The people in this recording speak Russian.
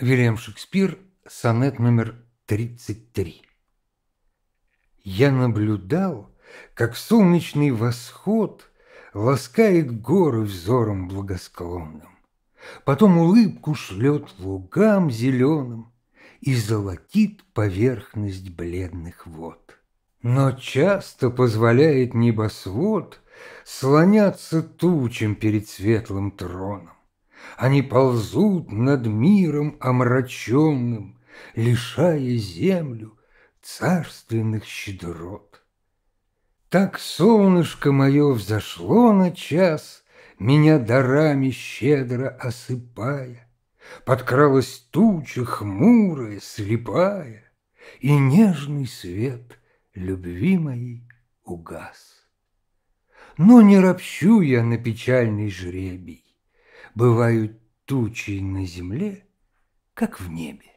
Вильям Шекспир, сонет номер 33. Я наблюдал, как солнечный восход Ласкает горы взором благосклонным, Потом улыбку шлет лугам зеленым И золотит поверхность бледных вод. Но часто позволяет небосвод Слоняться тучам перед светлым троном. Они ползут над миром омраченным, Лишая землю царственных щедрот. Так солнышко мое взошло на час, Меня дарами щедро осыпая, Подкралась туча хмурая, слепая, И нежный свет любви моей угас. Но не ропщу я на печальный жребий, бывают тучи на земле, как в небе.